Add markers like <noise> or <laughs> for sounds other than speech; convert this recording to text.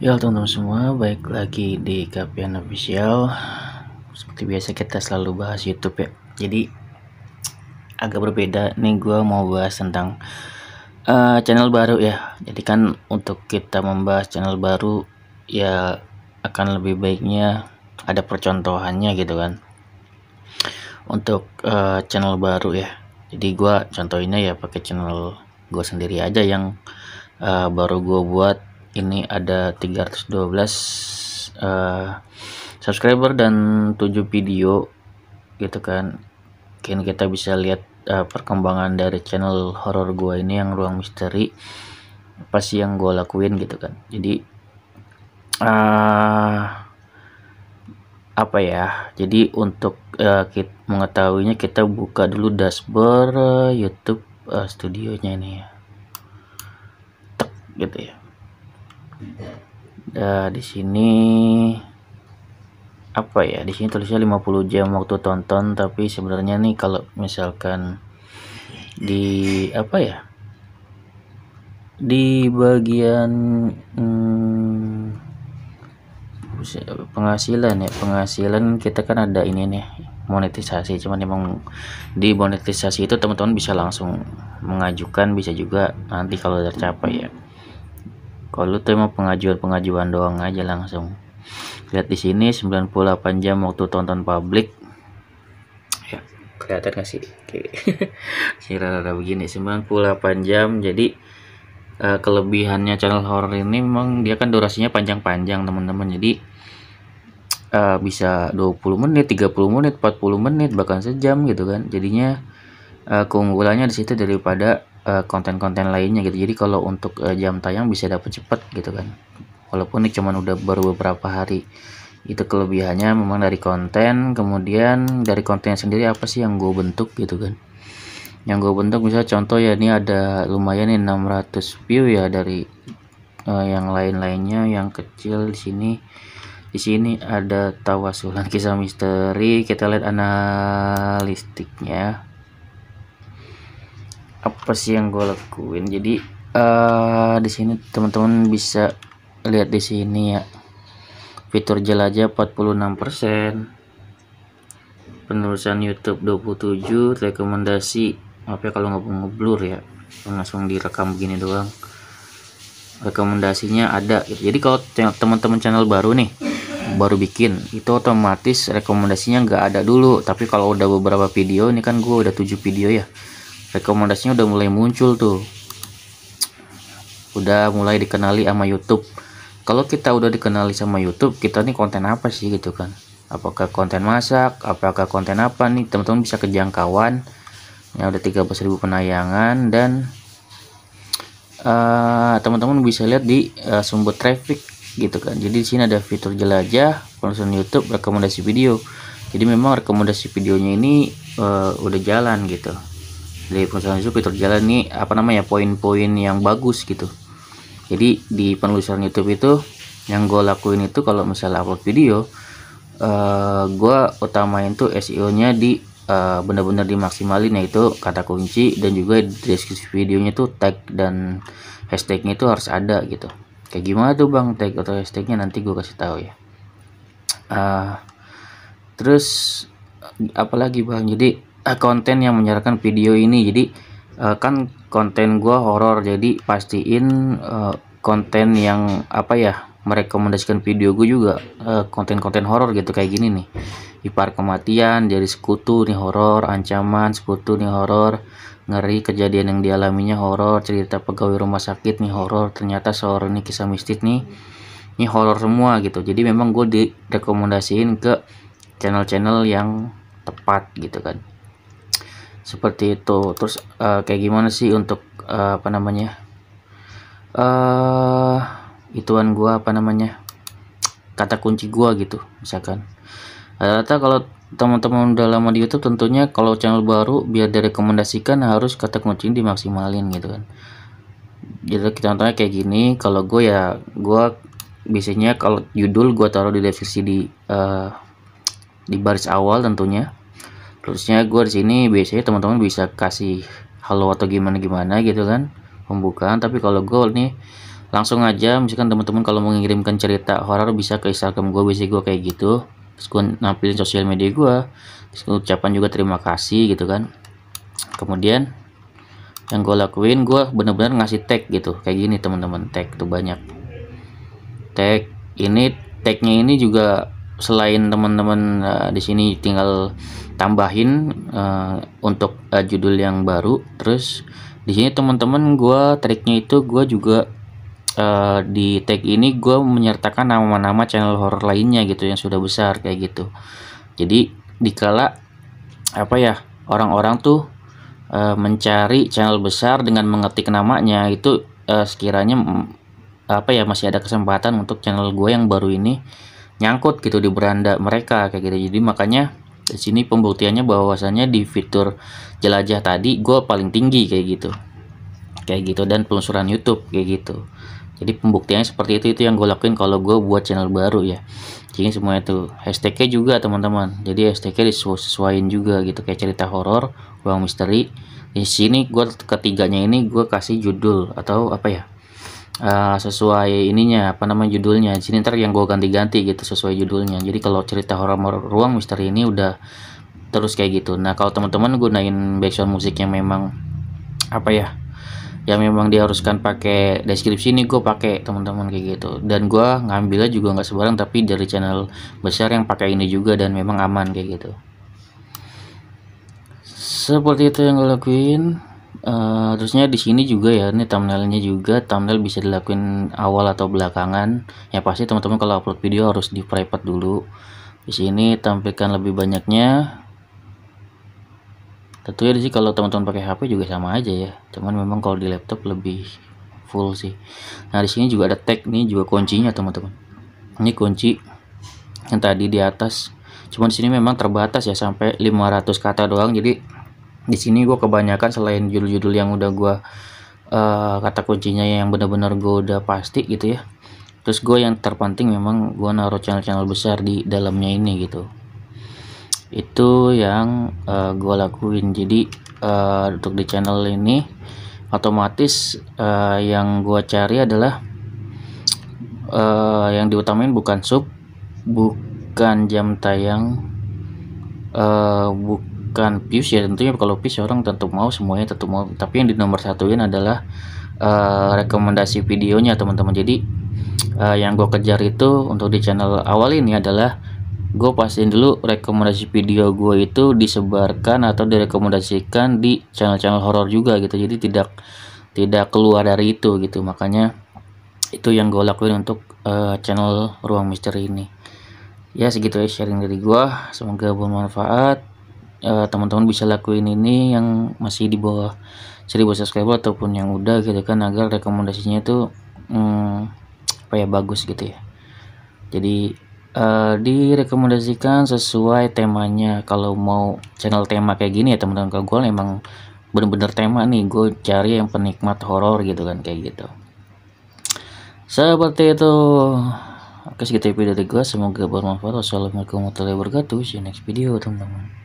Ya teman-teman semua, baik lagi di Kapian Official Seperti biasa kita selalu bahas Youtube ya Jadi agak berbeda nih gue mau bahas tentang uh, channel baru ya Jadi kan untuk kita membahas channel baru ya akan lebih baiknya ada percontohannya gitu kan Untuk uh, channel baru ya Jadi gue contohinnya ya pakai channel gue sendiri aja yang uh, baru gue buat ini ada 312 uh, eh, subscriber dan 7 video gitu kan mungkin kita bisa lihat uh, perkembangan dari channel horor gua ini yang ruang misteri apa yang gua lakuin gitu kan jadi uh, apa ya jadi untuk uh, kita mengetahuinya kita buka dulu dashboard uh, YouTube uh, studionya ini ya tek gitu ya Nah, di sini apa ya? Di sini tulisnya 50 jam waktu tonton, tapi sebenarnya nih kalau misalkan di apa ya? Di bagian hmm, penghasilan ya, penghasilan kita kan ada ini nih monetisasi cuman emang di monetisasi itu teman-teman bisa langsung mengajukan bisa juga nanti kalau tercapai ya kalau tuh emang pengajuan-pengajuan doang aja langsung lihat di sini 98 jam waktu tonton publik ya kelihatan gak sih Oke. <laughs> rada-rada begini 98 jam jadi uh, kelebihannya channel horror ini memang dia kan durasinya panjang-panjang teman-teman jadi uh, bisa 20 menit 30 menit 40 menit bahkan sejam gitu kan jadinya uh, keunggulannya disitu daripada Eh, konten-konten lainnya gitu jadi kalau untuk uh, jam tayang bisa dapat cepat gitu kan walaupun ini cuman udah baru beberapa hari itu kelebihannya memang dari konten kemudian dari konten sendiri apa sih yang gue bentuk gitu kan yang gue bentuk bisa contoh ya ini ada lumayan nih 600 view ya dari uh, yang lain-lainnya yang kecil di sini di sini ada tawasulan kisah misteri kita lihat analistiknya apa sih yang gue lakuin jadi uh, di sini teman-teman bisa lihat di sini ya fitur jelajah 46% penulisan YouTube 27 rekomendasi apa ya kalau nggak ngeblur ya langsung direkam begini doang rekomendasinya ada jadi kalau teman-teman channel baru nih baru bikin itu otomatis rekomendasinya nggak ada dulu tapi kalau udah beberapa video ini kan gue udah 7 video ya rekomendasinya udah mulai muncul tuh udah mulai dikenali sama YouTube kalau kita udah dikenali sama YouTube kita nih konten apa sih gitu kan apakah konten masak apakah konten apa nih teman-teman bisa kejangkauan ya udah 13.000 penayangan dan eh, teman-teman uh, bisa lihat di uh, sumber traffic gitu kan jadi di sini ada fitur jelajah konsen YouTube rekomendasi video jadi memang rekomendasi videonya ini uh, udah jalan gitu dari penulisan itu Peter Jalan ini apa namanya poin-poin yang bagus gitu jadi di penulisan YouTube itu yang gue lakuin itu kalau misalnya upload video uh, gue utamain tuh SEO nya di uh, eh, benar benar dimaksimalin yaitu kata kunci dan juga deskripsi videonya tuh tag dan hashtagnya itu harus ada gitu kayak gimana tuh bang tag atau hashtagnya nanti gue kasih tahu ya uh, terus apalagi bang jadi Eh, konten yang menyarankan video ini jadi uh, kan konten gua horor jadi pastiin uh, konten yang apa ya merekomendasikan video gue juga konten-konten uh, horor gitu kayak gini nih ipar kematian jadi sekutu nih horor ancaman sekutu nih horor ngeri kejadian yang dialaminya horor cerita pegawai rumah sakit nih horor ternyata seorang ini kisah mistik nih ini horor semua gitu jadi memang gue direkomendasiin ke channel-channel yang tepat gitu kan seperti itu terus uh, kayak gimana sih untuk uh, apa namanya uh, ituan gua apa namanya kata kunci gua gitu misalkan rata kalau teman-teman udah lama di YouTube tentunya kalau channel baru biar direkomendasikan harus kata kunci dimaksimalin gitu kan jadi kita contohnya kayak gini kalau gue ya gue biasanya kalau judul gue taruh di deskripsi di uh, di baris awal tentunya terusnya gue di sini biasanya teman-teman bisa kasih halo atau gimana gimana gitu kan pembukaan tapi kalau gue nih langsung aja misalkan teman-teman kalau mau ngirimkan cerita horor bisa ke Instagram gue biasanya gue kayak gitu terus gue nampilin sosial media gue terus gue ucapan juga terima kasih gitu kan kemudian yang gue lakuin gue bener-bener ngasih tag gitu kayak gini teman-teman tag tuh banyak tag ini tagnya ini juga selain teman-teman uh, di sini tinggal tambahin uh, untuk uh, judul yang baru terus di sini teman-teman gue triknya itu gue juga uh, di tag ini gue menyertakan nama-nama channel horror lainnya gitu yang sudah besar kayak gitu jadi dikala apa ya orang-orang tuh uh, mencari channel besar dengan mengetik namanya itu uh, sekiranya apa ya masih ada kesempatan untuk channel gue yang baru ini nyangkut gitu di beranda mereka kayak gitu jadi makanya di sini pembuktiannya bahwasannya di fitur jelajah tadi gue paling tinggi kayak gitu kayak gitu dan penelusuran YouTube kayak gitu jadi pembuktiannya seperti itu itu yang gue lakuin kalau gue buat channel baru ya jadi semua itu hashtagnya juga teman-teman jadi hashtagnya disesuaikan juga gitu kayak cerita horor uang misteri di sini gue ketiganya ini gue kasih judul atau apa ya uh, sesuai ininya apa namanya judulnya sini ntar yang gue ganti-ganti gitu sesuai judulnya jadi kalau cerita horor ruang misteri ini udah terus kayak gitu nah kalau teman-teman gunain background musik yang memang apa ya yang memang diharuskan pakai deskripsi ini gue pakai teman-teman kayak gitu dan gue ngambilnya juga nggak sebarang tapi dari channel besar yang pakai ini juga dan memang aman kayak gitu seperti itu yang gue lakuin uh, terusnya di sini juga ya, ini thumbnailnya juga, thumbnail bisa dilakuin awal atau belakangan. ya pasti teman-teman kalau upload video harus di private dulu. Di sini tampilkan lebih banyaknya. Tentunya di sih kalau teman-teman pakai HP juga sama aja ya. Cuman memang kalau di laptop lebih full sih. Nah, di sini juga ada tag nih juga kuncinya teman-teman. Ini kunci yang tadi di atas. Cuman di sini memang terbatas ya sampai 500 kata doang. Jadi di sini gue kebanyakan selain judul-judul yang udah gue uh, kata kuncinya yang benar-benar gue udah pasti gitu ya terus gue yang terpenting memang gue naruh channel-channel besar di dalamnya ini gitu itu yang uh, eh, gue lakuin jadi uh, untuk di channel ini otomatis uh, yang gue cari adalah uh, yang diutamain bukan sub bukan jam tayang uh, bukan bukan views ya tentunya kalau views ya orang tentu mau semuanya tentu mau tapi yang di nomor satuin adalah uh, rekomendasi videonya teman-teman jadi uh, yang gue kejar itu untuk di channel awal ini adalah gue pastiin dulu rekomendasi video gue itu disebarkan atau direkomendasikan di channel-channel horor juga gitu jadi tidak tidak keluar dari itu gitu makanya itu yang gue lakuin untuk uh, channel ruang misteri ini ya segitu ya sharing dari gue semoga bermanfaat Eh, teman-teman bisa lakuin ini yang masih di bawah 1000 subscriber ataupun yang udah gitu kan agar rekomendasinya itu hmm, apa ya bagus gitu ya jadi uh, direkomendasikan sesuai temanya kalau mau channel tema kayak gini ya teman-teman kalau gue emang bener-bener tema nih gue cari yang penikmat horor gitu kan kayak gitu seperti itu Oke segitu video dari gue semoga bermanfaat wassalamualaikum warahmatullahi wabarakatuh see you next video teman-teman